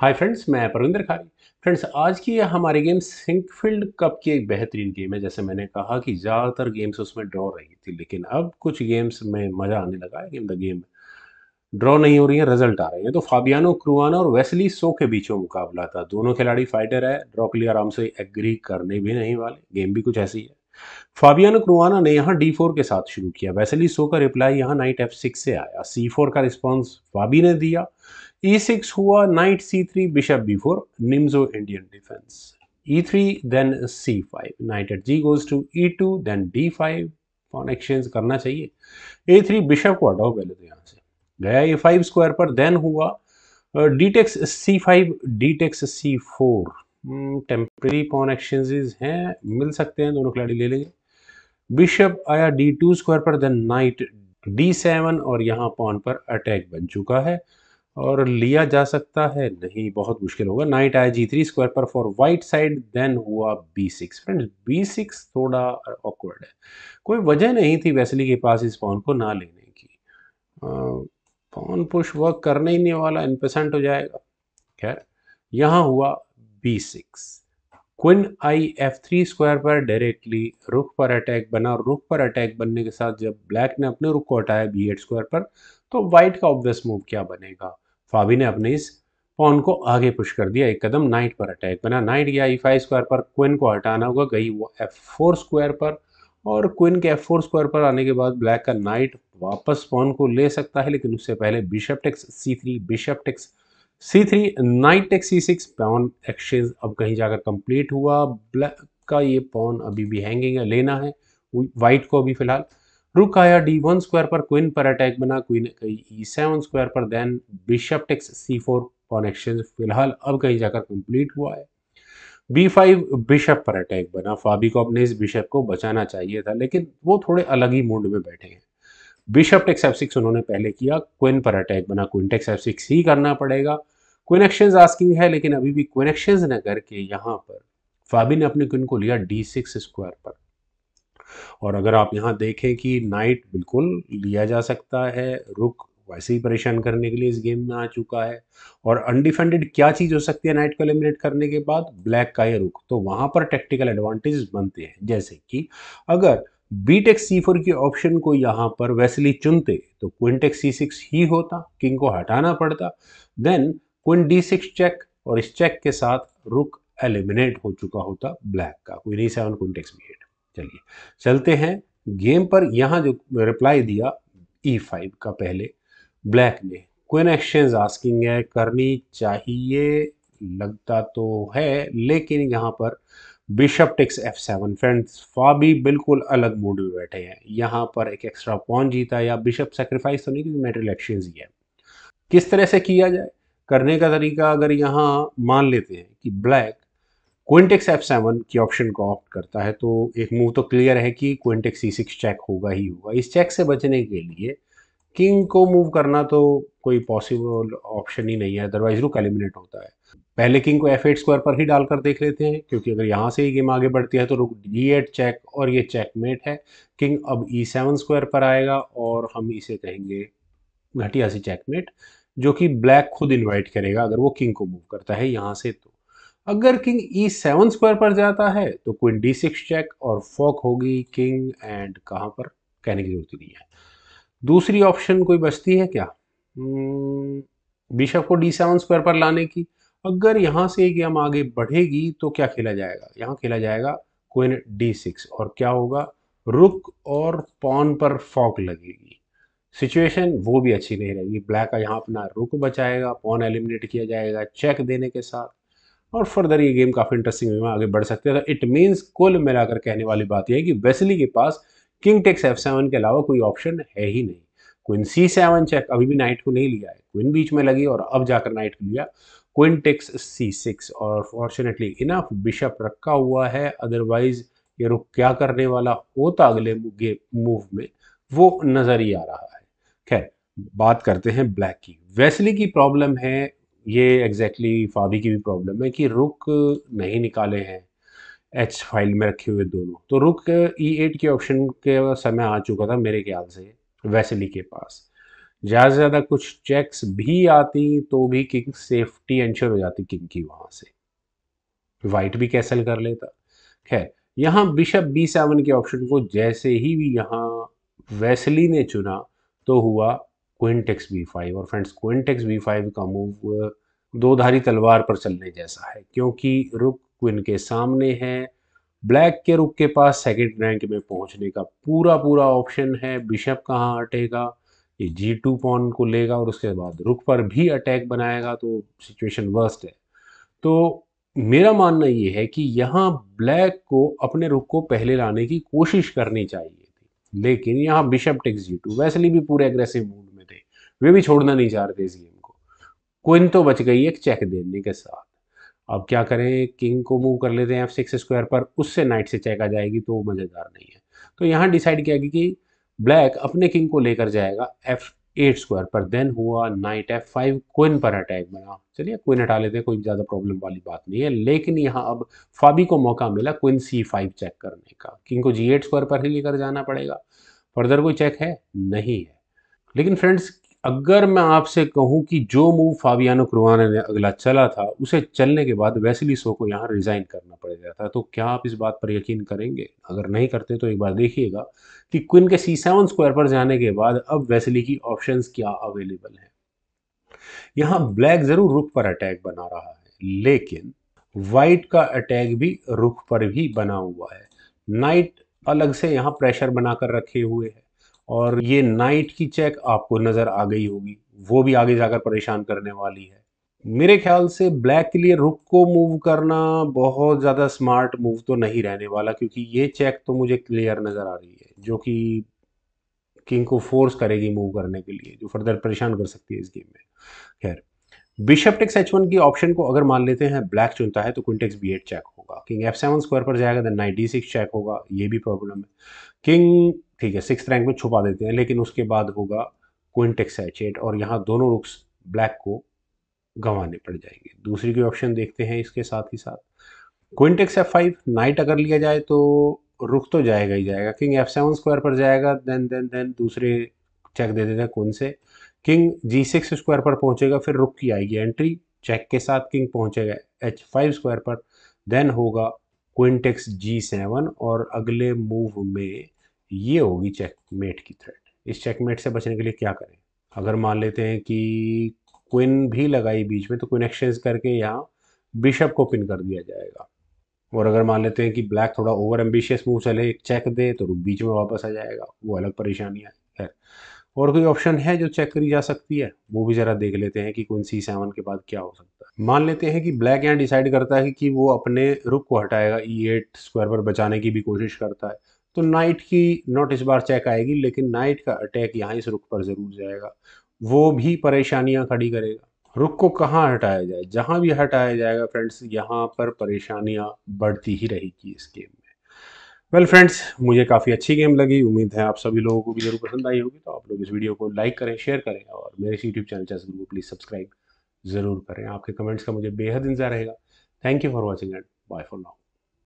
hi friends मैं परविंदर खारी friends आज की हमारी गेम सिंकफील्ड कप की एक बेहतरीन गेम है जैसे मैंने कहा कि ज़्यादातर गेम्स उसमें ड्रॉ रही थी लेकिन अब कुछ गेम्स में मज़ा आने लगा है गेम द गेम ड्रॉ नहीं हो रही है रिजल्ट आ रही है तो फाबियानो क्रुआना और वेस्ली सो के बीचों मुकाबला था दोनों खिलाड़ी फाइटर है ड्रॉ के लिए आराम से एग्री करने भी नहीं वाले गेम भी कुछ ऐसी है फाबियानो क्रुआना ने यहाँ डी फोर के साथ शुरू किया वैसली सो का रिप्लाई यहाँ नाइट एफ सिक्स से आया सी फोर का रिस्पॉन्स फाबी ने दिया ई e सिक्स हुआ knight C three bishop B four Nimzo Indian defence E three then C five knight eight G goes to E two then D five कौन exchange करना चाहिए ए three bishop को हटाओ पहले तो यहाँ से गया ये फाइव स्क्वायर पर देन हुआ D takes C five D takes C four temporary pawn exchanges हैं मिल सकते हैं दोनों खिलाड़ी ले लेंगे बिशप आया डी टू स्क्वायर पर देन नाइट डी सेवन और यहाँ पॉन पर अटैक बन चुका है और लिया जा सकता है नहीं बहुत मुश्किल होगा नाइट आया जी थ्री स्क्वायर पर फॉर वाइट साइड देन हुआ B six friends B six थोड़ा ऑकवर्ड है कोई वजह नहीं थी वैसली के पास इस पॉन को ना लेने की पॉन पुश वर्क करने ही नहीं वाला इनपेसेंट हो जाएगा खैर यहाँ हुआ बी सिक्स क्विन आई एफ थ्री स्क्वायर पर डायरेक्टली रुख पर अटैक बना और रुख पर अटैक बनने के साथ जब ब्लैक ने अपने रुख को हटाया बी एट स्क्वायर पर तो व्हाइट का ऑब्वियस मूव क्या बनेगा फाबी ने अपने इस पॉन को आगे पुश कर दिया एक कदम नाइट पर अटैक बना नाइट गया ई फाइव स्क्वायर पर क्विन को हटाना होगा गई वो एफ फोर स्क्वायर पर और क्विन के एफ फोर स्क्वायर पर आने के बाद ब्लैक का नाइट वापस पॉन को ले सकता है लेकिन उससे पहले bishop takes C three bishop takes C three knight takes C six pawn exchange अब कहीं जाकर कंप्लीट हुआ ब्लैक का ये पॉन अभी भी हैंगिंग है लेना है वाइट को अभी फिलहाल रुक आया डी वन स्क्वायर पर क्वीन पर अटैक बना क्वीन गई ई सेवन स्क्वायर पर then bishop takes C four connection फिलहाल अब कहीं जाकर कंप्लीट हुआ है बी फाइव बिशप पर अटैक बना फाबी को अपने इस बिशप को बचाना चाहिए था लेकिन वो थोड़े अलग ही मूड में बैठे हैं बिशप टेक्स एफ सिक्स उन्होंने पहले किया क्विन पर अटैक बना क्विन टेक्स एफ सिक्स ही करना पड़ेगा क्विन एक्सचेंज आस्किंग है लेकिन अभी भी क्विन एक्सचेंज न करके यहाँ पर फाबी ने अपने क्विन को लिया डी सिक्स स्क्वायर पर और अगर आप यहाँ देखें कि नाइट बिल्कुल लिया जा सकता है रुक वैसे ही परेशान करने के लिए इस गेम में आ चुका है और अनडिफेंडेड क्या चीज़ हो सकती है नाइट को एलिमिनेट करने के बाद ब्लैक का ये रुक तो वहाँ पर टेक्टिकल एडवांटेज बनते हैं जैसे कि अगर बी टेक सी फोर के ऑप्शन को यहाँ पर वैसली चुनते तो क्विंटेक्स सी सिक्स ही होता किंग को हटाना पड़ता then queen D six check और इस चेक के साथ रुक एलिमिनेट हो चुका होता ब्लैक का queen E seven queen takes B eight चलिए चलते हैं गेम पर यहाँ जो रिप्लाई दिया ई e फाइव का पहले ब्लैक ने क्वेन एक्सचेंज आस्किंग है करनी चाहिए लगता तो है लेकिन यहाँ पर bishop takes F seven friends Fabi बिल्कुल अलग मूड में बैठे हैं यहाँ पर एक एक्स्ट्रा पॉन जीता या बिशप सेक्रीफाइस तो नहीं क्योंकि मेटल एक्सचेंज ही है किस तरह से किया जाए करने का तरीका अगर यहाँ मान लेते हैं कि ब्लैक क्विंटेक्स एफ सेवन की ऑप्शन को ऑप्ट करता है तो एक मूव तो क्लियर है कि क्विंटेक्स सी सिक्स चेक होगा ही होगा इस चेक से बचने के लिए किंग को मूव करना तो कोई पॉसिबल ऑप्शन ही नहीं है अदरवाइज रुक एलिमिनेट होता है पहले किंग को एफ एट स्क्वायर पर ही डालकर देख लेते हैं क्योंकि अगर यहाँ से ही गेम आगे बढ़ती है तो रुक डी एट चेक और ये मेट है किंग अब ई सेवन स्क्वायर पर आएगा और हम इसे कहेंगे घटिया सी चेकमेट जो कि ब्लैक खुद इन्वाइट करेगा अगर वो किंग को मूव करता है यहाँ से तो अगर किंग ई सेवन स्क्वायर पर जाता है तो क्वीन डी सिक्स चेक और फॉक होगी किंग एंड कहाँ पर कहने की जरूरत नहीं है दूसरी ऑप्शन कोई बचती है क्या बिशप hmm, को डी सेवन स्क्वायर पर लाने की अगर यहाँ से गेम आगे बढ़ेगी तो क्या खेला जाएगा यहाँ खेला जाएगा क्वीन डी सिक्स और क्या होगा रुक और पॉन पर फॉक लगेगी सिचुएशन वो भी अच्छी नहीं रहेगी ब्लैक का यहाँ अपना रुक बचाएगा पॉन एलिमिनेट किया जाएगा चेक देने के साथ और फर्दर ये गेम काफ़ी इंटरेस्टिंग वे में आगे बढ़ सकते हैं तो इट मीन्स कुल मिलाकर कहने वाली बात यह है कि वेसली के पास किंग टेक्स एफ सेवन के अलावा कोई ऑप्शन है ही नहीं क्विन सी सेवन चेक अभी भी नाइट को नहीं लिया है क्विन बीच में लगी और अब जाकर नाइट को लिया क्विन टेक्स सी सिक्स और फॉर्चुनेटली इनफ बिशप रखा हुआ है अदरवाइज ये रुख क्या करने वाला होता अगले मूव में वो नज़र ही आ रहा है खैर बात करते हैं ब्लैक की वैसली की प्रॉब्लम है ये एग्जैक्टली exactly फादी की भी प्रॉब्लम है कि रुक नहीं निकाले हैं एच फाइल में रखे हुए दोनों तो रुक ई एट के ऑप्शन e के समय आ चुका था मेरे ख्याल से वैसली के पास ज़्यादा से ज़्यादा कुछ चेक्स भी आती तो भी किंग सेफ्टी एंश्योर हो जाती किंग की वहाँ से वाइट भी कैसल कर लेता खैर यहाँ बिशप बी सेवन के ऑप्शन को जैसे ही भी यहाँ वैसली ने चुना तो हुआ क्विंटेक्स वी फाइव और फ्रेंड्स क्विंटेक्स वी फाइव का मूव uh, दो धारी तलवार पर चलने जैसा है क्योंकि रुक क्विन के सामने है ब्लैक के रुक के पास सेकंड रैंक में पहुंचने का पूरा पूरा ऑप्शन है बिशप कहाँ हटेगा ये जी टू पॉन को लेगा और उसके बाद रुक पर भी अटैक बनाएगा तो सिचुएशन वर्स्ट है तो मेरा मानना ये है कि यहाँ ब्लैक को अपने रुक को पहले लाने की कोशिश करनी चाहिए थी लेकिन यहाँ बिशप टेक्स जी टू वैसे भी पूरे एग्रेसिव मूड वे भी छोड़ना नहीं चाह रहे थे इस गेम को क्विन तो बच गई एक चेक देने के साथ अब क्या करें किंग को मूव कर लेते हैं एफ सिक्स स्क्वायर पर उससे नाइट से चेक आ जाएगी तो मज़ेदार नहीं है तो यहाँ डिसाइड किया कि ब्लैक अपने किंग को लेकर जाएगा एफ एट स्क्वायर पर देन हुआ नाइट एफ फाइव क्विन पर अटैक बना चलिए क्विन हटा लेते हैं कोई ज़्यादा प्रॉब्लम वाली बात नहीं है लेकिन यहाँ अब फाबी को मौका मिला क्विन सी फाइव चेक करने का किंग को जी एट स्क्वायर पर ही लेकर जाना पड़ेगा फर्दर कोई चेक है नहीं है लेकिन फ्रेंड्स अगर मैं आपसे कहूं कि जो मूव फाबियानो क्रुवाना ने अगला चला था उसे चलने के बाद वैसली सो को यहाँ रिज़ाइन करना पड़ गया था तो क्या आप इस बात पर यकीन करेंगे अगर नहीं करते तो एक बार देखिएगा कि क्विन के सी सेवन स्क्वायर पर जाने के बाद अब वैसली की ऑप्शन क्या अवेलेबल है यहाँ ब्लैक ज़रूर रुख पर अटैक बना रहा है लेकिन वाइट का अटैक भी रुख पर भी बना हुआ है नाइट अलग से यहाँ प्रेशर बनाकर रखे हुए है और ये नाइट की चेक आपको नज़र आ गई होगी वो भी आगे जाकर परेशान करने वाली है मेरे ख्याल से ब्लैक के लिए रुक को मूव करना बहुत ज़्यादा स्मार्ट मूव तो नहीं रहने वाला क्योंकि ये चेक तो मुझे क्लियर नज़र आ रही है जो कि किंग को फोर्स करेगी मूव करने के लिए जो फर्दर परेशान कर सकती है इस गेम में खैर बिशप टेक्स एच वन की ऑप्शन को अगर मान लेते हैं ब्लैक चुनता है तो क्विंटेक्स बी एट चेक होगा किंग एफ सेवन स्क्वायर पर जाएगा then knight d six check होगा ये भी प्रॉब्लम है किंग ठीक है सिक्स रैंक में छुपा देते हैं लेकिन उसके बाद होगा क्विंटेक्स एच एट और यहाँ दोनों रुक्स ब्लैक को गंवाने पड़ जाएंगे दूसरी की ऑप्शन देखते हैं इसके साथ ही साथ क्विंटेक्स एफ फाइव नाइट अगर लिया जाए तो रुक तो जाएगा ही जाएगा किंग एफ सेवन स्क्वायर पर जाएगा देन देन देन दूसरे चेक दे देते हैं कौन से किंग जी सिक्स स्क्वायर पर पहुंचेगा फिर रुक की आएगी एंट्री चेक के साथ किंग पहुंचेगा एच फाइव स्क्वायर पर देन होगा क्विंटेक्स जी सेवन और अगले मूव में ये होगी चेकमेट की थ्रेट इस चेकमेट से बचने के लिए क्या करें अगर मान लेते हैं कि क्विन भी लगाई बीच में तो क्विन एक्सचेंज करके यहाँ बिशप को पिन कर दिया जाएगा और अगर मान लेते हैं कि ब्लैक थोड़ा ओवर एम्बिशियस मूव चले एक चेक दे तो बीच में वापस आ जाएगा वो अलग परेशानी है और कोई ऑप्शन है जो चेक करी जा सकती है वो भी ज़रा देख लेते हैं कि कौन सी सेवन के बाद क्या हो सकता है मान लेते हैं कि ब्लैक यहाँ डिसाइड करता है कि वो अपने रुक को हटाएगा ई एट स्क्वायर पर बचाने की भी कोशिश करता है तो नाइट की नॉट इस बार चेक आएगी लेकिन नाइट का अटैक यहाँ इस रुख पर ज़रूर जाएगा वो भी परेशानियाँ खड़ी करेगा रुख को कहाँ हटाया जाए जहाँ भी हटाया जाएगा फ्रेंड्स यहाँ पर परेशानियाँ बढ़ती ही रहेगी इस गेम में वेल well फ्रेंड्स मुझे काफ़ी अच्छी गेम लगी उम्मीद है आप सभी लोगों को भी जरूर पसंद आई होगी तो आप लोग इस वीडियो को लाइक करें शेयर करें और मेरे यूट्यूब चैनल चैस को प्लीज़ सब्सक्राइब ज़रूर करें आपके कमेंट्स का मुझे बेहद इंतजार रहेगा thank you for watching and bye for now